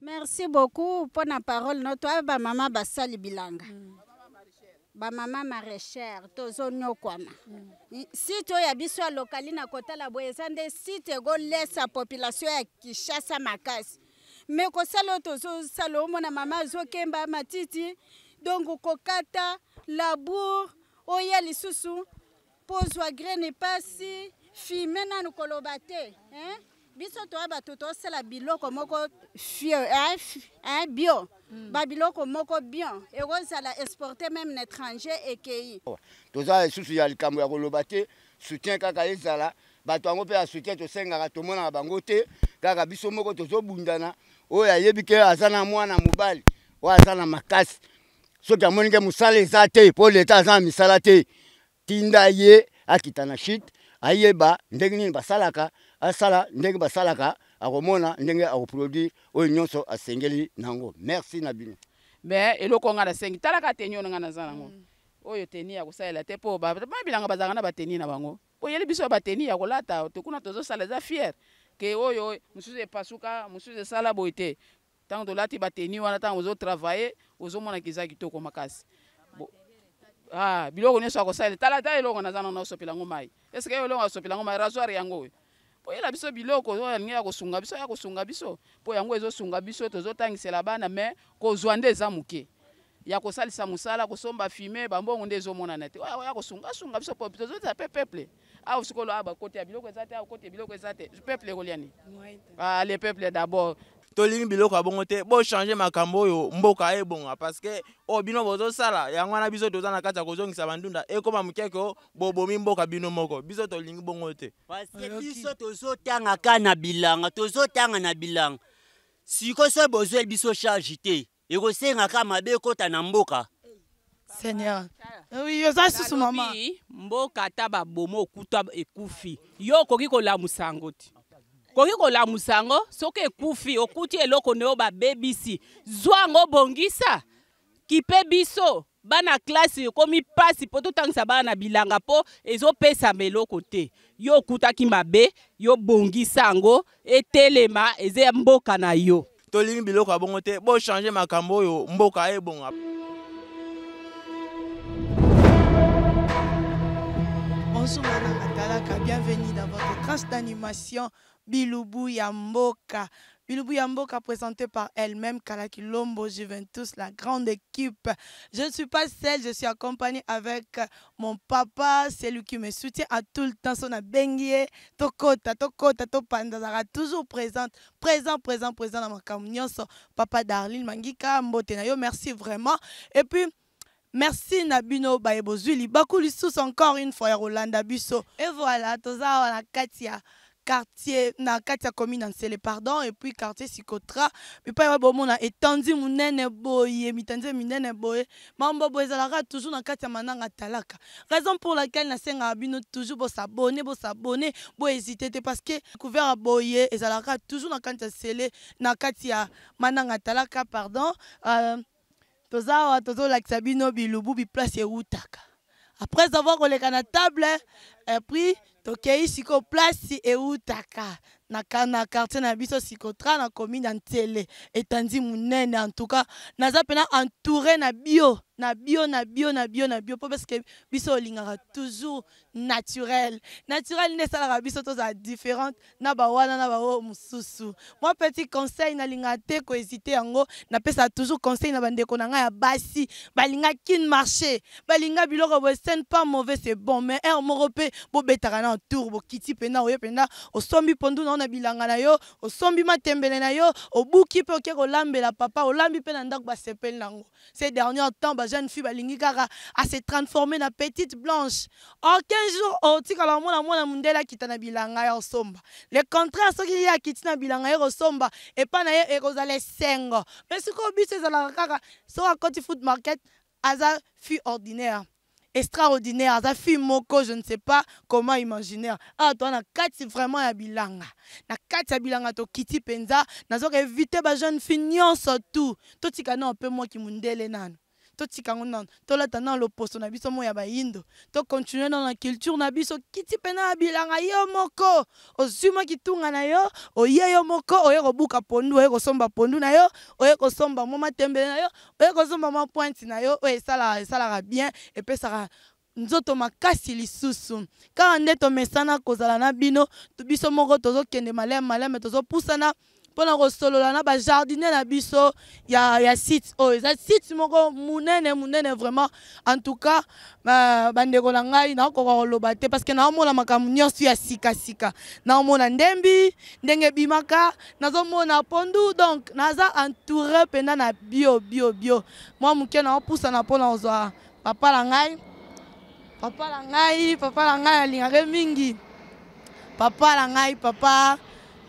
merci beaucoup mpona parole no to bamama basali bilanga mm. bamama maréchere tozonyokwama mm. site oyo ya biso ya lokali na kotala boye eza nde site ekolesa population ya kishasa makasi me kosala oyo tozosala omona mama azokemba matiti donc kokata labour oya lisusu pozwa graine mpasi fime nanu koloba te eh? biso toya bato tosala biloko moko fio hein, bio mm. babiloko moko bien ekozala exporte même na étranger ekei tozala lisusu ya likambo ya koloba te soutien kaka ezala bato yango mpe ya soutien tosengaka tomonaka bango te kaka biso moko tozobundana oyo ayebi ke aza na mwana mobali oyo aza na makasi soki amonike mosala eza te mpo leta aza na misala te tinda ye akita na shite ayeba ndenge nini basalaka asala ndenge basalaka akomona ndenge akoproduire oyo nyonso asengeli na yango merci na bino me eloko ngai nasengi talaka teni oyo ngai naza nango oyo teni ya kosalela te mpo babilanga bazalaka na bateni na bango mpo yeli biso bateni ya kolata tokuna tozosala eza fiere ke oyo mosusu epasuka mosusu esala boye te ntango tolati bateni wana ntango ozotravaille ozomonaka eza kitoko makasi ah, biloko nyonso ya kosalela tala ta eloko naza nango naosopela yango mai eske yo eloko nasopelango mai rasoire yango oyo mpo yela biso biloko oyo alingi ya kosunga biso ya kosunga biso mpo yango ezosunga biso tozotangisela bana me kozwa nde eza moke ya kosalisa mosala kosomba fume bambongo nde ezomonana te oya kosungasunga biso mpo tozotisa pe peuple awa sikolo awa bakote ya biloko eza te awa kote biloko eza te peuple ekolia nini ah, le peuple d'abord tolingi biloko ya bongo te bochange makambo oyo mboka ebonga parceke oyo oh, bino bozosala yango wana biso toza na kati ya kozongisa bandunda ekóma mokeko bobomi mboka bino moko biso tolingi bongo te parceke biso tozotanga ka na bilanga tozotanga na bilanga sikoso bozweli biso charge te ekosenga ka mabe ekota na mboka seigneur oui oza susu mama mboka ata babomo okuta ekufi yo okoki kolamusa yango te okoki kolamusa yango soki ekufi okuti eloko na yo babebisi zwa yango bongisa kipe biso bana klasi ekomi mpasi mpo totangisa bana na bilanga mpo ezopesama eloko te yo okutaki mabe yo bongisa yango etelema eza ya mboka na yo tolingi biloko ya bongo te bochange makambo oyo mboka ebonga Bonjour madame Atalaka, bienvenue dans votre classe d'animation Bilubu Yamboka. Bilubu Yamboka présentée par elle-même, Kalakilombo Juventus, la grande équipe. Je ne suis pas seule, je suis accompagnée avec euh, mon papa, celui qui me soutient à tout le temps. Son Tokota, Tokota, Topandazara, toujours présente, présent, présent, présent dans ma communion Papa Darlene Mangika, Mbotenayo, merci vraiment. Et puis, Merci Nabino Baebozuli. sous encore une fois Rolanda Busso. Et voilà, toza Katia quartier na katia ya en Sele pardon et puis quartier psychotra mipai oyo bomona etandi monene boye tandi ya minene boye mambo boye toujours na katia mananga talaka raison pour laquelle nasengaka bino toujours bosabone s'abonner bo hésiter parce que couvert boye ezalaka toujours na katia sele na katia mananga talaka pardon euh, Tozawa awa la bino bilubu biplace utaka après avoir à la table hein, eh, puis tokei siko place eutaka na, na quartier na biso sikotra na commune télé et tandis en tout cas za pena entouré na bio na bio na bio na bio na bio parce que biso olingaka toujours naturel naturel nde esalaka biso toza différente na bawana na bao mosusu mwa petit conseil nalingaka te na yango ça toujours conseil na bandeko na ngai ya basi balinga kin marché balinga biloko boye pas mauvais c'est bon mais en moko bo bobetaka na tour bokiti mpena oye mpena osombi pondu na yo na bilanga na yo osombi matembele na yo obuki mpe oke kolambela papa olambi mpe na ndako basepeli nango ces dernier temps jeune fille balingi kaka se transformé na petite blanche En 15 jours otikala omona mwana mondele akita na bilanga ya osomba le contraire soki ye akiti na bilanga osomba et pas na ye mais ce me sikoyo biso la kaka soki côté food market aza fille ordinaire extraordinaire aza fille moko je ne sais pas comment imaginer. Ah toi na kati vraiment ya bilanga na kati ya bilanga tokiti mpenza éviter ba jeune fille nyonso tu peu moi qui mondele nano totika yango nano tolata nano loposo na biso moi ya bayindo tokontinue nano na culture na biso kiti mpena ya bilanga yo moko ozwima kitunga na yo oye yo moko oye kobuka pondu oye kosomba pondu na yo oye kosomba mwa matembele na yo oye kosomba mwa pointe na yo oyo esalaka esalaka bien epesaka nzoto makasi lisusu kaka nde tomesana kozala na bino biso moko tozokende maleme maleme tozopusana mpona kosolola na jardiner na biso ya, ya site oyo eza site moko monene monene vraiment en tout cas bandeko na ngai nakoka koloba te parce que naomona sika sika ya sikasika naomona ndembi ndenge ebimaka la pondu donc naza entouré pendant na bio bio bio mwa moke naopusana mpona kozwa papa na ngai papa na ngai papa l'angai ngai alingaka mingi papa l'angai ngai papa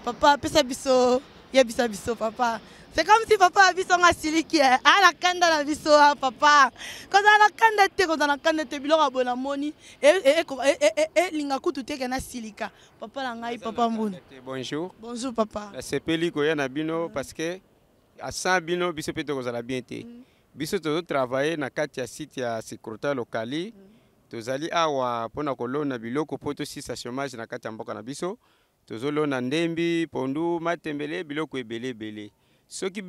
papa apesa biso ye biso papa c'est comme si papa ya hein. ah, biso ngo hein, asiliki aa na kanda na biso a papa kozala na kanda te kozala na kanda te biloko ya boye namoni elinga kutu teke nasilika papa na ngai papa mbuna bonjour bonjour papa nasepeli koya na bino parce que asan bino biso mpe la bien te mm. biso travailler na kati ya site ya secretaire locali mm. tozali awa mpona kolona biloko mpo tosisa chômage na kati mboka na biso tozolona ndembi pondu matembele biloko ebele soki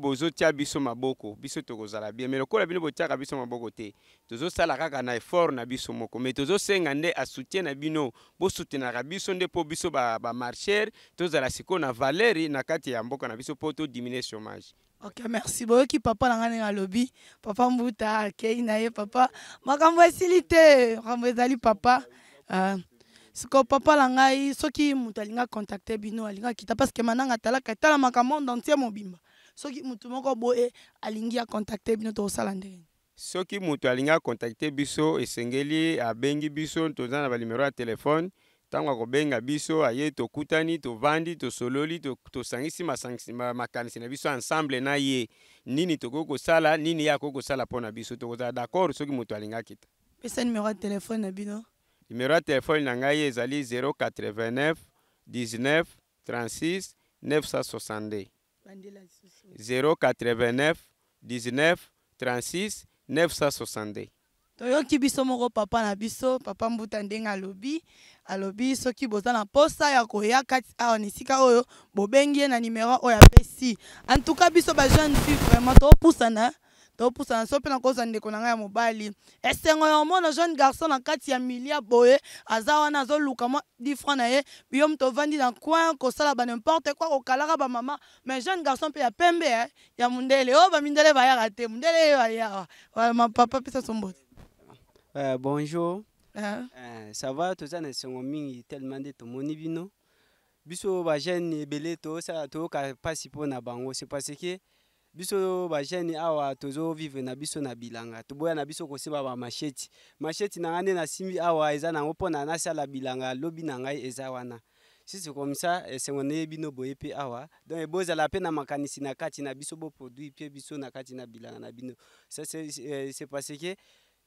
bozotia biso maboko biso tokozala bien me lokola bino botiaka biso maboko te tozosala kaka na effort na biso moko me tozosenga nde na bino bosutenaka biso nde mpo biso ba tozala sikoyo na valeri na kati ya chômage ok merci boyoki papa na à ndenge papa mbuta akei papa papa euh, siko papa na ngai soki moto alinga contacte bino alinga kita parceke mananga atalaka etalamaka monde entier mobimba soki motu moko boye eh, alingi acontacte bino tokosala ndenge soki moto alingi acontacte biso esengeli abengi biso toza na banimero ya telefone ntango akobenga biso aye tokutani tovandi tosololi tosangisi makanisi na biso ensemble na ye nini tokoki kosala nini ye akoki kosala mpo na biso tokozala d'accord soki moto alingi akita pesa nimero ya telefone na bino Numéro de téléphone est 089 19 36 962. 089 19 36 962. toyoki biso moko papa na biso papa mbuta ndenga lobi alobi soki boza na posa ya koya kati a na oyo bobengi ye na nimero oyo apesi cas biso jeune fille vraiment topusana topusana so mpe na kozwa ndeko na ngai ya mobali esengo ya omona jeune garçon na kati ya milia boye aza wana azoluka mwa difran na ye yo moto ovandi na coin kosala banemporte kua kokalaka bamama mais jeune garçon mpe ya pembe eh, ya mondele oyo oh, bamindele bayaka te mondele ye bayawa mapapa mpesa sombote Uh, bonjour uh, uh, ça va toza na esengo mingi tellement nde tomoni bino biso bajeune ebele tosala toyoka mpasi mpo na bango c'est parce que biso bajene awa tozovivre na biso na bilanga toboya na biso koseba bamasheti masheti na ngai nde nasimbi awa eza nango mpona nasala bilanga lobi na ngai eza wana sisi komisa esengo eh, nayebi no boye mpe awa donc ebozala mpe na makanisi na kati na biso boproduit mpe biso na kati na bilanga na bino eh, c'est parce que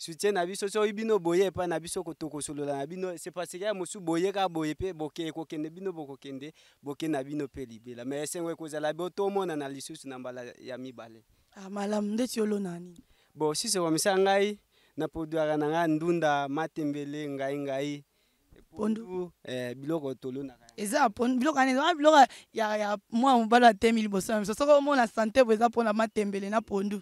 soutien na biso soki bino boye epai na biso tokosolola na bino se parce ke mosusu boye kaka boye mpe bokee kokende bino bokokende bokende na bino mpe libela ma esengo ekozala botomonana lisusu na mbala ya mibale ah, malamu ndeti olona nini bo sisekomisa ngai na produaka na ngai ndunda matembele ngai ngai pondu eh, biloko tolonaka eza biloko ani eza biloko ya, ya mwa mobali atemi liboso na biso soko omona sante bo eza mpona matembele na pondu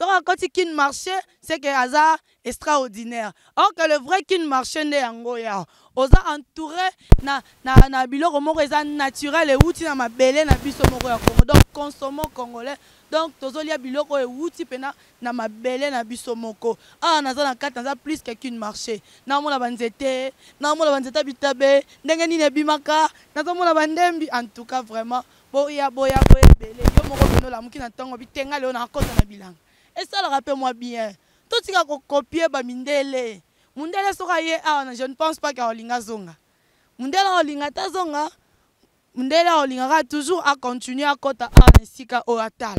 soko akoti kin marché c'est que hasard extraordinaire or que le vrai kin marché nde yango yawa oza entouré na, na, na biloko moko naturel naturel outils na belle na biso moko ya congo donc consommons congolais donc tozolia biloko outils pe na belle na biso moko ah, na za na na za plus que qu'une marché naomona banzete naomona banzete bitabe ndenge nini ebimaka nazomona bandembi en tout cas vraiment boya boya boya belle. yo moko bino olamuki na tango bitenga na nakota na bilanga le mpe moi bien Tout ce a copié, bamindele Mindele sera hier. awa na je ne pense pas ke aolinga Zonga. mundele aolinga ata azonga mundele aolingaka toujours à continuer à na à oyo atala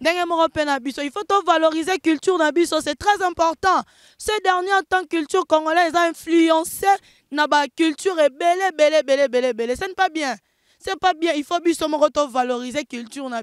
Dans moko mpe na il faut valoriser culture na c'est très important ce dernier temps culture congolaise a influencé na baculture ebele belle, belle, belle, belle. ce n'est pas bien c'est pas bien il faut biso moko culture na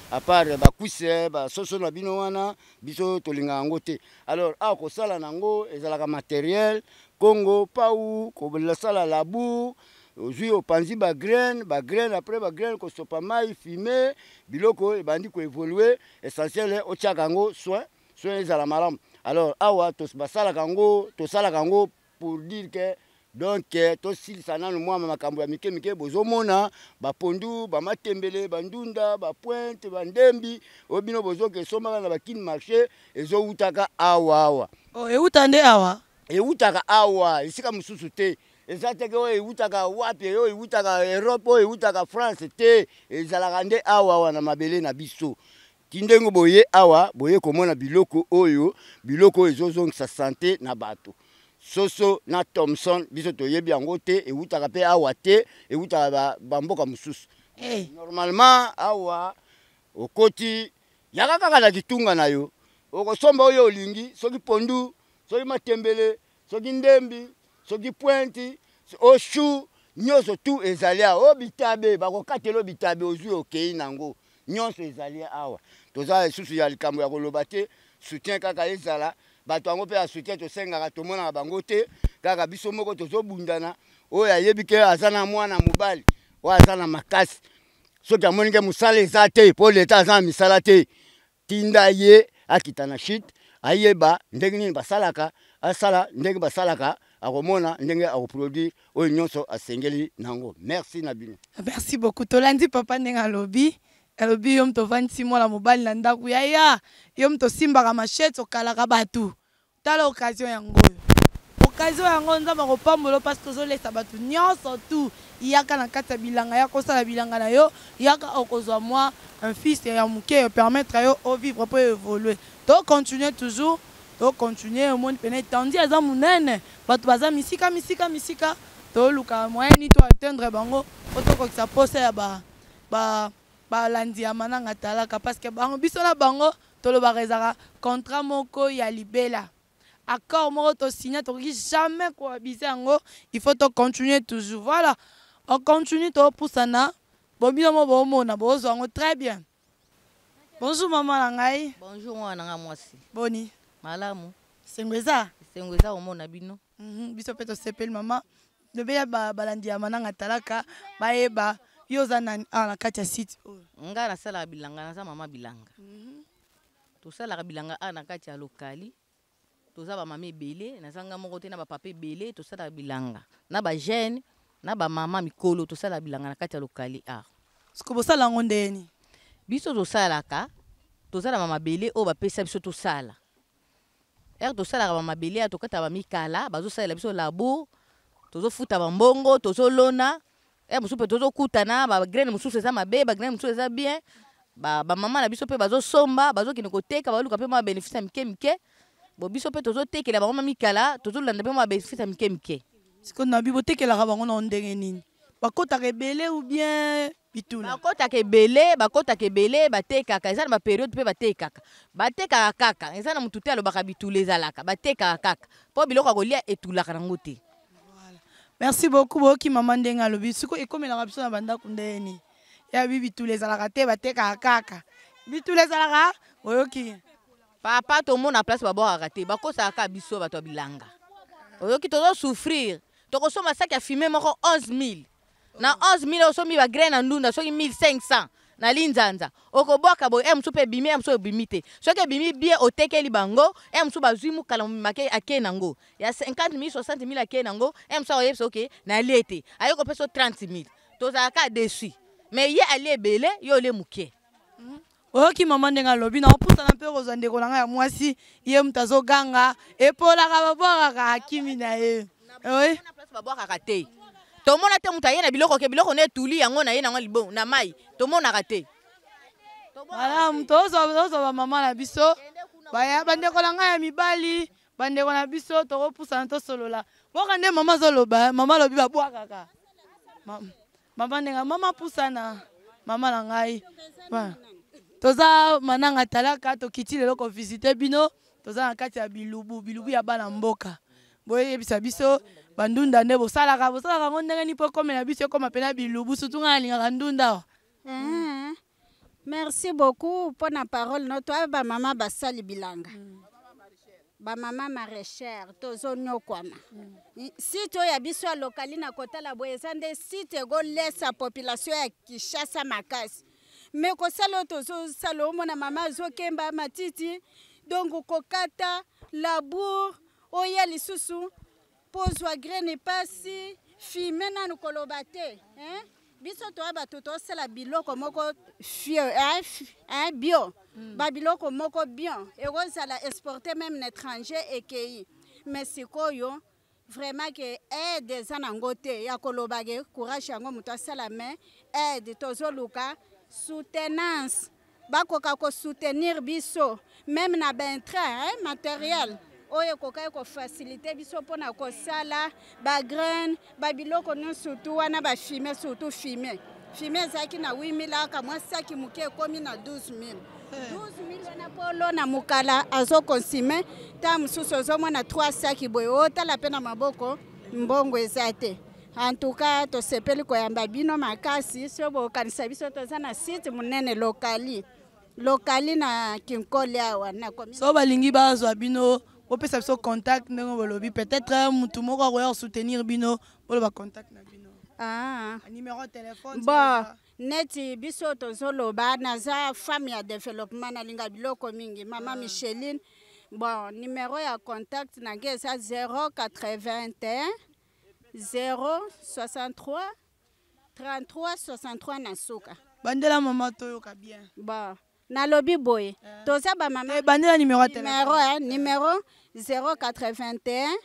apart les eh, basoso na bino biso tolinga alors les sala na ezala kongo pau la labour les opanzi les mai fume biloko ebandi koevolue essentiel eh, soin soin ezala alors awa kango pour dire que donk euh, tosilisa nanu mwa makambo ya mike mike bozomona bapondu bamatembele bandunda bapointe bandembi oyo bino bozoka esomaka na bakini marché ezowutaka awa awa oh, euta nde awa ewutaka awa esika mosusu te eza teke oyo ewutaka wapi oyo ewutaka europe oyo ewutaka france te ezalaka nde awa awa na mabele na biso ti ndenge boye awa boye komona biloko oyo biloko oyo ezozongisa sante na bato soso na thomson biso toyebi yango te ewutaka mpe awa te ewutaka bamboka mosusu hey. Eh. normalement awa okoti yaka kaka na kitunga na yo okosomba oyo olingi soki pondu soki matembele soki ndembi soki pointe oshu nyonso tu ezali awa oyo oh, bitabe bakokatela oyo oh, bitabe ozwi okei nango nyonso ezali awa toza lisusu ya likambo ya koloba te soutien kaka ezala bato yango mpe ya soutien tosengaka tomonaka bango te kaka biso moko tozobundana oyo ayebi ke aza na mwana mobali oyo aza na makasi soki amonike mosala eza te mpo leta aza na misala te tinda ye akita na shite ayeba ndenge nini basalaka asala ndenge basalaka akomona ndenge akoproduire oyo nyonso asengeli nango merci na bino merci beaucoup tolandi papa ndenge alobi elobi yo moto ovandisi mwana mobali na ndako yaya yo moto osimbaka mashete okalaka bato tala okazio yangooyo okazio yango nzambe akopambola mpasi tozolesa bato nyonso tu yaka na kati ya bilanga yaka osala bilanga na yo yaka okozwa mwa un fils ya moke epermettre yo ovivre mpo evolue tocontinue toujours tocontinue omoni pene etandi aza monene bato baza misika misika misika toluka moyeni to atteindre bango po tokokisa posa ya ba, ba balandi ya mananga talaka parce que bango biso na bango tolobaka ezalaka contrat moko ya libela accord moko tosigne tokoki jamais koabise ngo il faut continuer toujours voilà on ocontinue topusana bomino mo bomona bozo ngo très bien bonjour mama na ngai bonjour mwana na ngai mwasi boni malamu sengo eza sengo eza komona bino mhm, biso mpe maman mama lobeya balandi ya mananga talaka bayeba yo oza ah, na kati ya site oyo ngai nasalaka bilanga naza mama bilanga mm-hmm. tosalaka bilanga awa ah, na kati ya lokali toza bamama ebele nazanga moko te na bapapa ebele tosalaka bilanga na bagene na bamama mikolo tosalaka bilanga na kati ya lokali art ah. soko bosala yango ndeni biso tosalaka toza bamabele oyo bapesa biso tosala ere tosalaka bamabele ya tokata bamikala bazosalela biso labour tozofuta bambongo tozolona e mosusu mpe tozokutana bagraine mosusu eza mabe bagraine mosusu eza bien bamama na biso mpe bazosomba bazokende koteka baluka mpe mwa babénéfice ya mike mike bo biso mpe tozotekela bango mwa mikala tozolanda mpe mwa babénéfice ya mike mike siko na bi botekelaka bango na ndenge nini bakotaka ebele ou bien bituna bakotaka ebele bakotaka ebele batekaka eza na baperiode mpe batekaka batekaka kaka eza na motu te alobaka bitula ezalaka batekaka kaka mpo biloko ya kolia etulaka nango te merci beaucoup bookimama ndenge alobi sikoyo ekomelaka biso na bandako ndeyeni yabi bitula ezalaka te batekaka kaka bitula ezalaka oyoki papa tomona place babwakaka te bakosaka kaka biso bato ya bilanga oyoki tozosouffrir tokosomba saki ya fume moko 11 000 na 11 000 osombi bagrain na ndunda soki 1500 na linzanza okobwaka boye e mosusu mpe ebimi e mosusu ebimi te soki ebimi bie otekeli bango e mosusu bazwi mokala make akei nango ya 50 mille 60 mille akei nango e mosusu akoyebisa oke nalie te aye kopesa so 30 mille tozalaka desu me ye alie ebele yo olie mokie mm. oyoki mama ndenge alobi na opusana mpe kozwa ndeko na ngai ya mwasi ye moto azoganga epolaka babwakaka akimi na ye babwakaka te tomona te moto aye na biloko ke biloko na etuli yango na ye nango libo na mai tomonaka te malamu tozwa bamama na biso bandeko na ngai ya mibali bandeko na biso tokopusana tosolola mboka nde mama azoloba mama alobi babwakaka mama ndenga mama pusana mama na ngai toza mananga talaka tokiti lelo kovisite bino toza na kati ya bilubu bilubu ya bana mboka boyebisa biso bandunda nde bosalaka bosalaka yango ndenge nini mpo ekomela biso ekoma mpena bilubu sutu ngai alingaka ndunda awa eh, merci beaucoup mpo na parole no toya bamama basali bilanga bamama maréchere tozonyokwama mm. site oyo ya biso ya lokali na kotala boye eza nde site ekolesa population ya kishasa makasi me kosala oyo tozosala omona mama azokemba matiti donk kokata labour oya lisusu kozwa graine epasi fume nanu koloba te hein? biso toya bato tosala biloko moko fio, hein, hein, bio mm. biloko moko bien Et la exporter même na étranger ekei mais sikoyo vraiment que aide eza nango te ya koloba ke courage yango muta sala mais aide luka soutenance ko bah, soutenir biso même na ben train hein, matériel mm. oyo ekoka kofasilite biso mpona kosala bagraine babiloko nyonso tu wana bafime surtout fime fime ezalaki na 8000 aka mwa saki moke ekómi na 12000 12000 eh. wana mpo lona mokala azokonsume ntaa mosusu ozomona 3 saki boye otala mpe na maboko mbongo eza te antuka tosepeli koyamba bino makasi so bokanisa biso toza na site monene lokali lokali na kinkole awa na so balingi bazwa bino opesa biso contact ndenge bolobi peut-être euh, motu moko akoya soutenir bino boloba contact na bino ah. numéro de téléphone bon neti biso tozoloba naza femme ya développement nalinga biloko mingi mama ah. micheline bon numéro ya contact 0 81 0 63 33 63 na suka bandela mama toyoka bien bon nalobi boye uh. toza mama eh, numéro numéro hein, eh. 081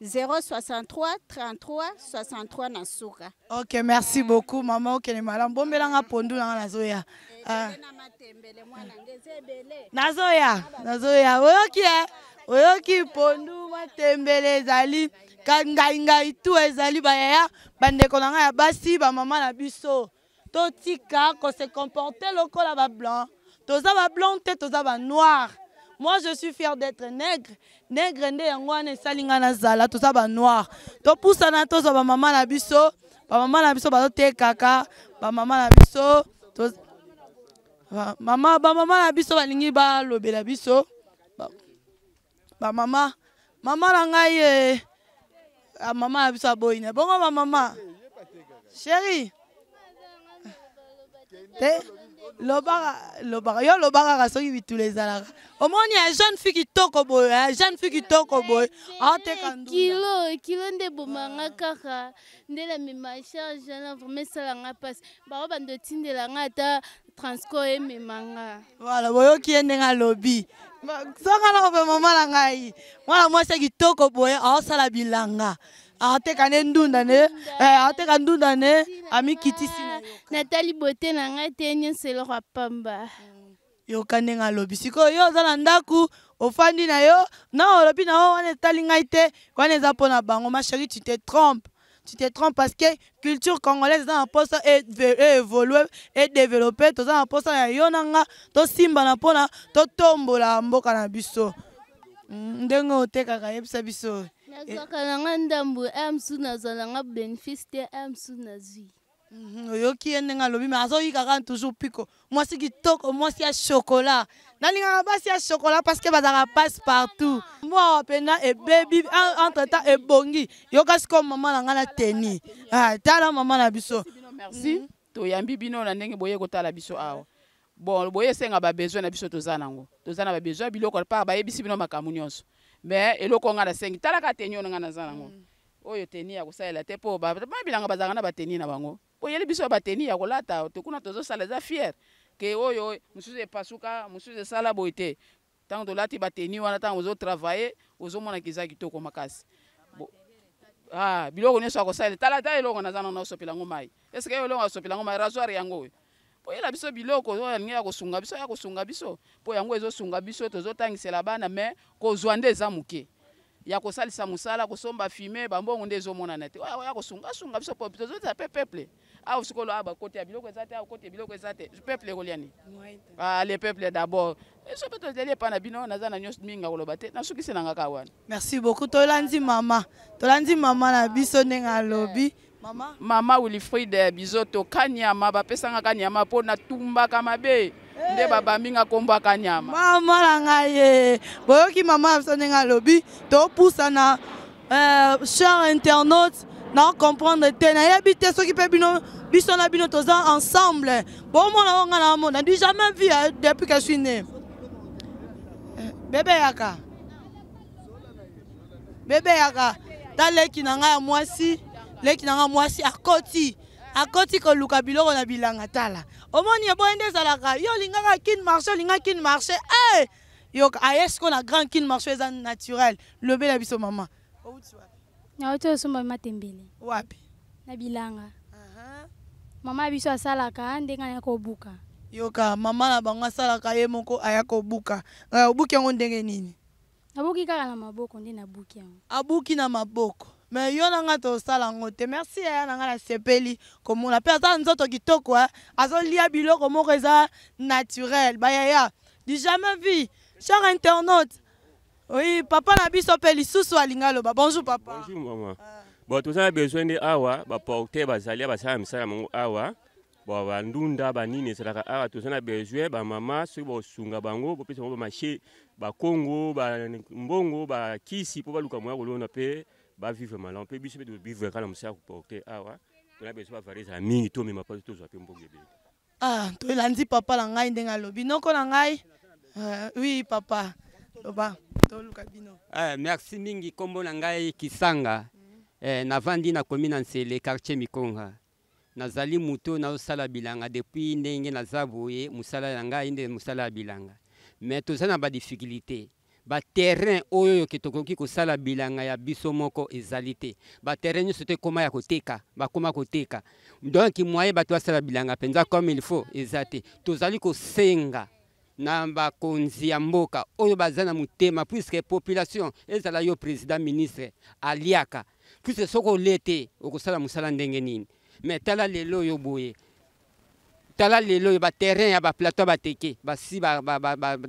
063 33 63 Nasuka. ok merci beaucoup maman. okende malamu bombelanga pondu nanga nazoya nazoya nazoya oyoki eh? oyoki pondu matembele ezali ngaingai tu ezali bayaya bandeko na konanga ya basi maman na biso totika se comporte lokola blanc toza bablanc te toza noir moi je suis fier d'être nègre nègre nde yango wana esali ngai nazala toza banoire topusana tozwa bamama na biso bamama na biso bazotekaka bamama na biso mama bamama na biso balingi balobela biso bamama mama na ngai e mama na biso aboyina bongo bamama sheri te lobaka yo loba kaka soki bitula ezalaka omoni ya jeune fille kitoko boye ya jeune fille kitoko boye aoteka kilo kilo nde ebomanga kaka nde namema charge wana vraimen esalanga mpasi bao bando etindelanga ata transport ememanga voilà boyoki ye ndenge alobi sokana kope mama na ngai mwana mwasi ya kitoko boye aosala bilanga akoteka nde ndunda nde akoteka ndunda eh, nde amikitisi natali bote na ngai te nyonso eloko apamba yoka ndenge alobi sikoyo yo oza na ndako ofandi na yo na olobi na yo wana etali ngai te wana eza mpo na bango ma chéri tu te trompe tu te trompes parce que culture congolaise eza na mposa eévolue e edéveloppe toza na mposa ya yo na nga tosimbana mpona totombola mboka na biso mm, ndenge otekaka yebisa biso nazwaka nanga ndambo eh, amsu nazwa nanga bénéfice te eh, amsu nazwi mhm, oyoki ye ndenge alobi me azoyikaka toujours piko mwasi kitoko mwasi ya shokola nalingaka basi ya shokola parceke bazalaka passe partout mboawa mpena ebebi entre temps ebongi yoka sikoyo mama na ngai na teni ah, tala mama na biso merci mhm. toyambi bino na ndenge boye kotala biso awa bon boye esenga babesoin na biso toza nango toza na babesoin ya biloko par bayebisi bino makambo nyonso me eloko nga na sengi talaka teni oyo nga naza nango mm. oyo teni ya kosalela te mpo mabilanga bazalaka na bateni na bango boyeli biso bateni ya kolata tokuna tozosala eza fiere ke oyo mosusu epasuka mosusu esala boye te ntango tolati bateni wana ntango ozotravaille ozomonaka eza kitoko makasi ah, biloko nyonso ya kosalela tala ta eloko naza nango naosopela yango mai eske eloko asopela yango mai rasoire yango oyo oyela biso biloko oyo alingi ya kosunga biso ya kosunga biso mpo yango ezosunga biso tozotangisela bana me kozwa nde eza moke ya kosalisa mosala kosomba fume bambongo nde ezomonana te ya kosungasunga biso po tozozela mpe peuple awa sikolo awa bakote ya biloko eza te awa kote biloko eza te peuple ekolia nini ah, le peuple d'abord biso eh, mpe tozeli epa na bino naza na nyonso mingi ya koloba te nasukisi nanga kaka wana merci beaucoup tolandi mama tolandi mama na biso ndenge alobi yeah. mama, mama wilfride eh, bizoto kanyama bapesanga kanyama mpo natumbaka mabe hey. Eh. nde babambinga nkombo ya kanyama mama na ngai ye eh. boyoki mama biso ndenge alobi topusana uh, cher internaute naocomprendre te nayebi te soki mpe bino biso na bino toza ensemble bomona bonga na mona ndi jamais vu depuis que je suis né bebeyaka bebeyaka taleki na ngai ya mwasi leki nanga mwasi akoti akoti koluka biloko na bilanga tala omoni eboye nde ezalaka yo olingaka kin marché olinga kin marché e yoka ayesiko ah, na grand kin marché eza naturel lobela biso mama nauti osomba matembele wapi na bilanga mama biso asalaka ndenge aya kobuka yoka mama na bango asalaka ye moko aya kobuka obuki yango ndenge nini nabuki kaka na maboko nde nabuki yango abuki na maboko me yo na nga tosala yango te merci yaya na nga nasepeli komona mpe aza nzoto kitoko azolia biloko moko eza naturel bayaya du jamais vu cher internaute oui papa na biso mpe lisusu alinga aloba bonjour papa bonjour mama ah. bon toza na besoin nde awa baporter bazali basala misala bango awa bon bandunda banini ezalaka awa toza na besoin bamama soki bosunga bango bopesa bango bamashe bakongo bambongo bakisi mpo baluka moya kolona mpe bavivre malamu mpe biso mpe tobivre kala mosala kuporte awa tona biso bavarese ya mingi tomema mpasi tozwa mpe mbongo ebele ah tolandi papa na ngai ndenge alobi noko na ngai wi eh, papa loba toluka bino eh, merci mingi nkombo na ngai kisanga eh, navandi nakomi na nsele quartier mikonga nazali moto nazosala bilanga depuis ndenge naza boye mosala na ngai nde mosala ya bilanga me toza na badifficulté baterrain oyo oyo tokoki kosala bilanga ya biso moko ezali te baterrain nyonso te ekóma ya koteka bakóma koteka donk mwaye bato basala bilanga mpenza comme il faut eza te tozali kosenga na bakonzi ya mboka oyo baza na motema puiske population ezala yo président ministre aliaka puiske soki olie te okosala mosala ndenge nini me tala lelo oyo boye tala lelo baterrain ya baplateau bateke basi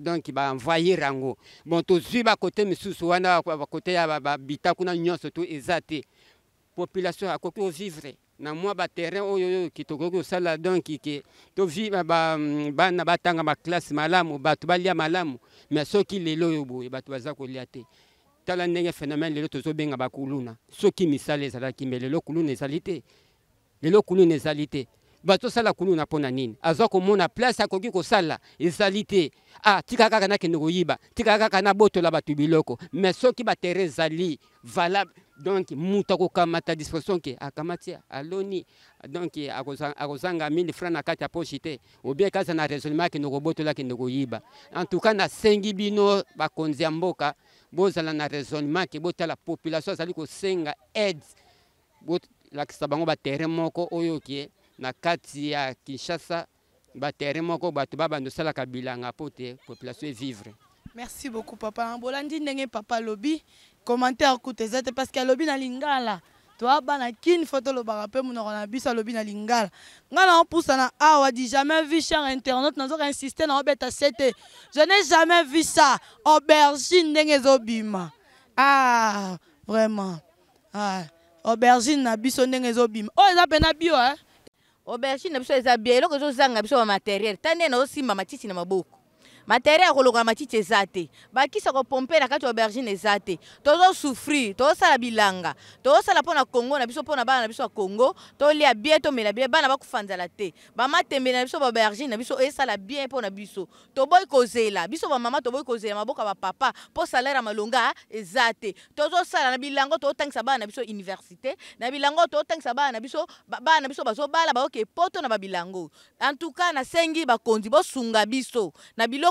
donc baenvoyer yango bon tozwi bakote misusu wana bakote ya babita kuna nyonso to eza te population akoki ovivre na mwa baterrain oyo oyo tokoki kosala donc ke bana batanga baklasse malamu bato balia malamu mais soki lelo oyo boye bato baza kolia te tala ndenge phénomène lelo tozobenga bakuluna soki misala ezalaki mais lelo kuluna ezali te lelo kuluna ezali te bato osala kununa mpo na nini azwa komona place akoki kosala ezali te ah tika kaka nakende koyiba tika kaka nabotola bato biloko me soki baterrain ezali valable donc mutu akokamata disposition ke akamati aloni donc akozanga 1000 franc na kati ya poche te obie kaza na raisonnement akende kobotola akende koyiba en tout cas nasengi bino bakonzi ya mboka bozala na raisonnement ke botala population azali kosenga aide bolakisa bango baterrain moko oyo ke na kati ya Kinshasa baterrain moko bato babandosalaka bilanga mpo te population evivre merci beaucoup papa bolandi ndenge papa alobi commentaire kuta eza te parceke alobi na lingala toa bana kini foto tolobaka mpe monoko na biso alobi na lingala ngai naopusana awa di jamais vu cher internaute nazoka insiste na obeta sete je n'ai jamais vu ça aubergine ndenge ezobima ah vraiment ah, aubergine na biso ndenge ezobima oyo oh, eza mpena bio eh? aubergine na biso eza bien eloko ezozanga biso bamateriele ta nde nazosimba matiti na maboko materia ya kolongola matiti eza te bakisa kopompe na kati ya aubergine eza te tozosufrir tozosala bilanga tozosala mpo na kongo na biso mpo na bana na biso ya kongo tolia bien tomela bien bana bakufa nzala te bamatembeli na biso baubergine na biso esala bien mpo na biso toboyi kozela biso bamama toboyi kozela maboko ya bapapa mpo salaire ya malonga eza te tozosala na bilango tozotangisa bana na biso université na bilango tozotangisa bana na biso bana na biso bazobala baoke poto na babilango en tout cas nasengi bakonzi bosunga biso na biloko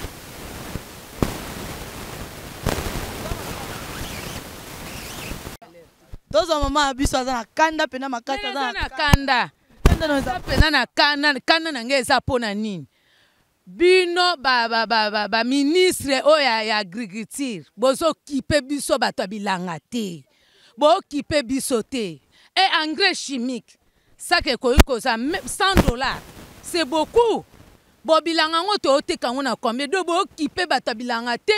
tozwa mama na biso aza na kanda mpena makasi aza na kanda mpena na kanda kanda na ngai eza mpo na nini bino baministre oyo ya agriculture bozokipe biso bato ya bilanga te bokipe biso te e engrais chimique saka ekoki koza 100 dollar c'est beaucoup bobilanga ngo toyoteka ngo na combien do bookipe bato ya bilanga te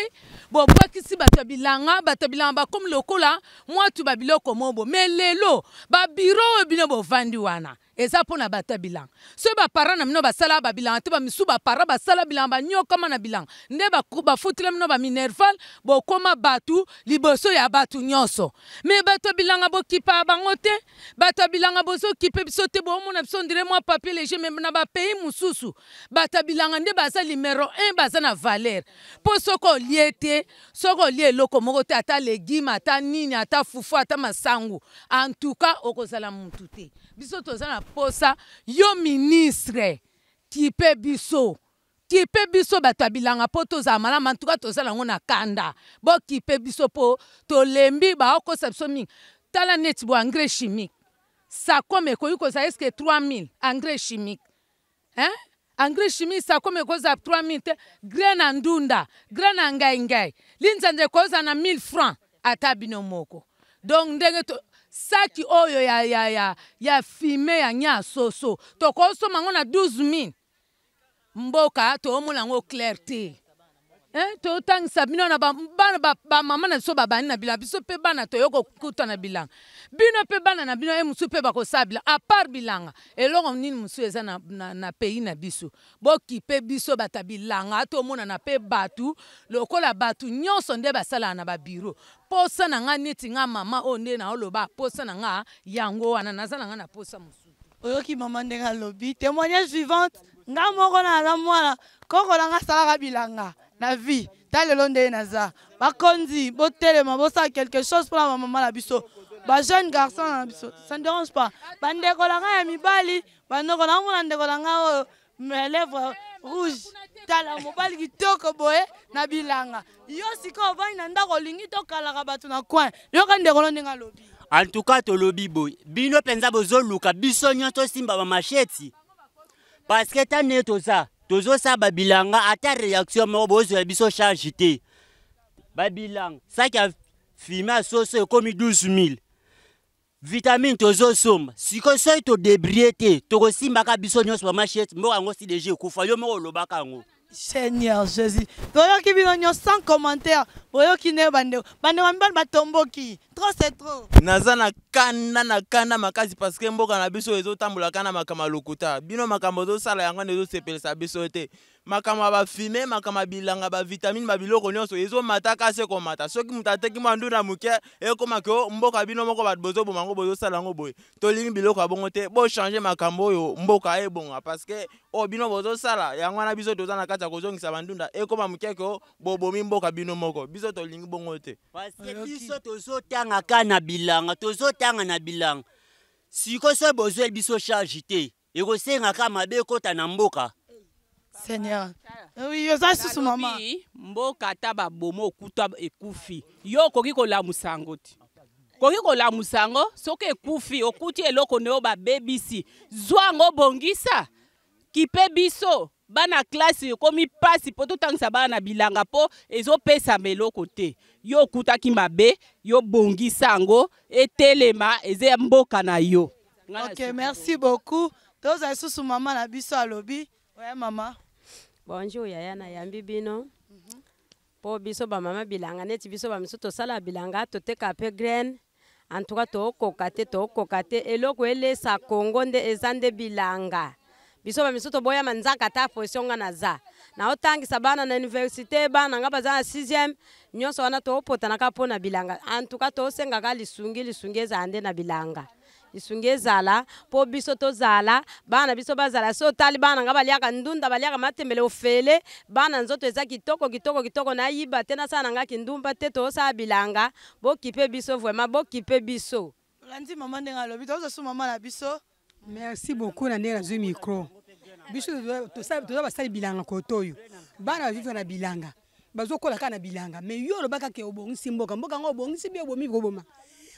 bobwakisi bato ya bilanga bato ya bilanga bakomi lokola mwatu babiloko mobo me lelo babiro oyo bino bovandi wana eza mpo na bato ya bilanga soki baparan na bino basala babilanga te bamisu baparan basala bilanga banyokama na bilanga nde bafutile bino baminerval bokóma bato liboso ya bato nyonso me bato ya bilanga bokipa bango te bato ya bilanga bozokipe biso te bomona biso ndire mwa papier léger me na bapays mosusu bato ya bilanga nde baza numero 1 baza na valeur mpo soki olie te soki olie eloko moko te ata legime ata nini ata fufu ata masango en tout cas okozala motu te biso toza na posa yo ministre tipe biso kipe biso bato ya bilanga mpo tozala malamu antuka tozala yango na kanda bokipe biso mpo tolembi baokosa biso mingi tala neti bo engrais chimique sakome ekoki kozala eske 3000 engrais chimique hein? engrais chimique sakome ekozala 3000 te grain na ndunda grain na ngaingai linzanza ekozala na 1000 franc ata bino moko donc ndenge to... saki oyo ya, ya, ya, ya fume ya nyasoso tokosoma yango na 12 000 mboka toomona yango claire te Eh, totangisa bino na bana bamama na biso babani na bilanga biso mpe bana toye kokuta na bilanga bino mpe bana na bino ye eh, mosusu mpe bakosala bilanga apart bilanga eloko nini mosusu eza na, na, na pays na biso bokipe biso bata bilanga tomonana mpe bato lokola bato nyonso nde basalaka na babiro posa na nga neti nga mama oyo nde naoloba posa na nga yango wana naza na nga na posa mosusu oyoki mama ndenge alobi témoignage suivante nga moko naza mwana kokolo nga asalaka bilanga na vie ta lelo nde ye naza bakonzi botelema bosala quelque chose mpona bamama na biso bajeune garçon na biso ça ne dérange pas bandeko na ngai ya mibali bandeko na ngo na ndeko na ngai oyo lèvre rouge tala mobali kitoko boye na bilanga yo sikoyo ovandi na ndako olingi tokalaka bato na coin yoka ndeko no ndenge alobi en tout cas tolobi boye bino mpenza bozoluka biso nyonso tosimba bamasheti parce que tane toza tozosa babilanga ata réaction moko bozwela biso charge te babilanga saki ya fime asoso ekomi 12000 vitamine tozosomba sikoyo soki todebrie te tokosimbaka biso nyonso bamashete moko yango si deje ekufa yo moko olobaka yango Seigneur Jésus. Voyons qui vient sans commentaire. Voyons qui n'est bande. Bande Trop c'est trop. Naza na na kana makasi parce que mboka na biso ezotambula kana makama lokuta. Bino makambo zo sala yango ne zo makambo ya bafume makambo ya bilanga bavitamine babiloko nyonso ezomata kasi ekomata soki moto ateki mwa ndunda moke ekomaki o oh, mboka bino moko bato bozoboma yango bozosala yango boye tolingi biloko ya bongo te bochange makambo oyo mboka ebonga parceke oyo oh, bino bozosala yango wana biso toza na kati ya kozongisa bandunda ekoma mokeke o oh, bobomi mboka bino moko biso tolingi bongo te parceke biso tozotanga ka na bilanga tozotanga na bilanga sikoso bozweli biso charge te ekosengaka mabe ekota na mboka Seigneur. Ah oui, yoza susu mama. Mboka bomo ekufi. Yo soke musango ekufi okuti eloko zwa ngo bongisa kipe biso bana klase ekomi mi mpo totangisa bana bilanga melo yo mabe yo bongisa ngo etelema eze zembo mboka yo ok merci beaucoup susu mama na biso alobi oya mama bonjour yaya nayambi bino mpo mhm. biso bamama bilanga neti biso bamiso tosala bilanga toteka mpe graine antuka tokoka te tokoka te eloko elesa kongo nde eza nde bilanga biso bamiso toboyama nzaka ata position nga naza naotangisa bana na université bana nga baza na 6ieme nyonso wana toopotanaka mpo na bilanga antuka toosengaka lisungi lisungi ezala nde na bilanga lisungi ezala mpo biso tozala bana biso bazala so otali bana nga baliaka ndunda baliaka matembele ofele bana nzoto eza kitoko kitoko kitoko nayiba te nasala na nga kindumba te tozosala bilanga bokipe biso vraiment bokipe biso olandi mama ndenge alobi tozoza so mama na biso merci beaucoup na ndenge nazwi micro biso toza basali bilanga kotoyo bana bavivre na bilanga bazokola kaka na bilanga mai yo olobaka ke obongisi mboka mboka yango obongisi mpe obomi koboma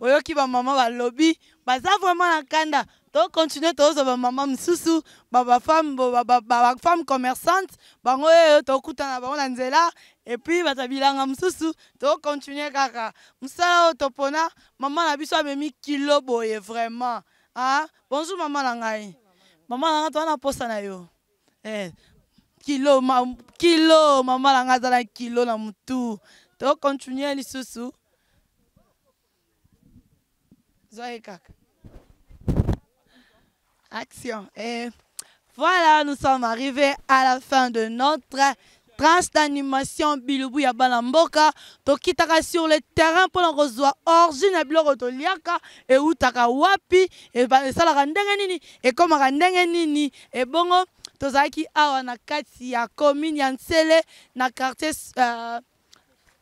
boyoki bamama balobi baza vraiment na kanda tocontinue tozwa bamama mosusu bafemme commerçante bango oyo tokutana bango na nzela epui bato ya bilanga mosusu tocontinue kaka mosala oyo topona mama na biso amemi kilo boye vraiment a ah, bonjour mama na ngai mama na ngai toza na mposa na yo eh, kilo mama na ngai aza na kilo na motu tocontinue lisusu Action. Et voilà, nous sommes arrivés à la fin de notre trans d'animation Bilubu Balamboka. sur le terrain pour reçoit origine et utaka wapi et bon bah, ndenge nini nini awa na ya commune ya na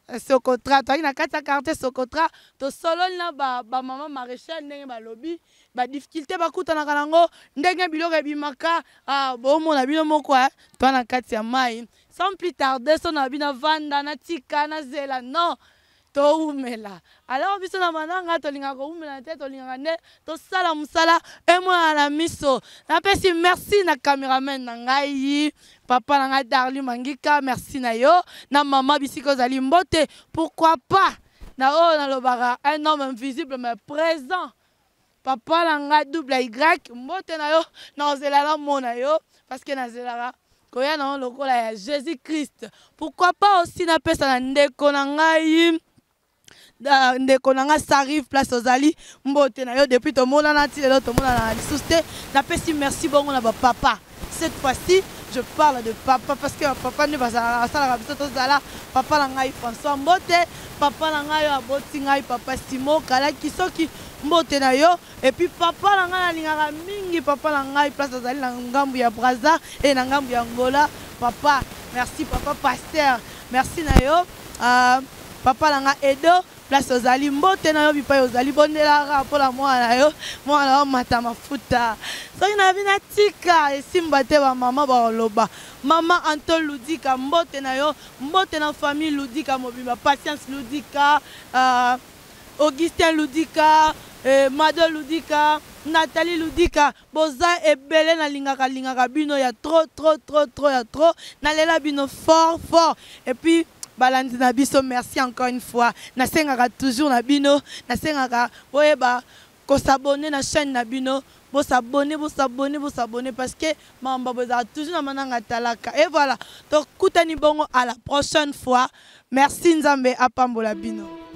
Eh, sokotra toyaki na kati ya quartier sokotra tosololi na bamama maréchal ndenge balobi badifficulté bakutanaka nango ndenge biloko ebimaka ah, bomona bino moko toa na kati ya mai sans plus tarde so na bino avanda natika nazela non toumela alors biso na mananga tolingaka koumela te tolingaka nde tosala mosala emwana na miso napesi merci na cameraman na ngai papa na ngai darli mangika merci na yo na mama bisika ozali mbote pourquoi pas na oyo nalobaka un homme invisible mais présent papa na ngai double y mbote na yo naozelala mo na yo parce que nazelaka koya na yo lokola ya jésus christ pourquoi pas aussi napesa na ndeko na ngai ah, ndeko na sarive place ozali mbote na yo depuis na merci bongo na papa. cette fois-ci je parle de papa parce que papa nous va papa na ngai françois mbote papa na ngai aboti papa simo mbote na yo papa na ngai mingi papa place na ngambu ya et papa merci papa pasteur, merci na ah, papa na edo place ozali mbote na yo bipai ozali bondelaka mpona mwana na yo mwana yo mata mafuta soki na bino tika esimba te bamama baloba mama anto ludika mbote na yo mbote na famille ludika mobimba patience ludika uh, augustin ludika eh, mado ludika nathalie ludika boza ebele nalingakalingaka bino ya tro tro tro tro ya tro nalela bino fort fort epuis balandi na biso merci encore une fois sengaka toujours na bino sengaka boyeba s'abonner na chaîne na bino abonnez, vous abonnez parce que vous a toujours na mananga talaka et voilà tokutani bongo à la prochaine fois merci nzambe apambola bino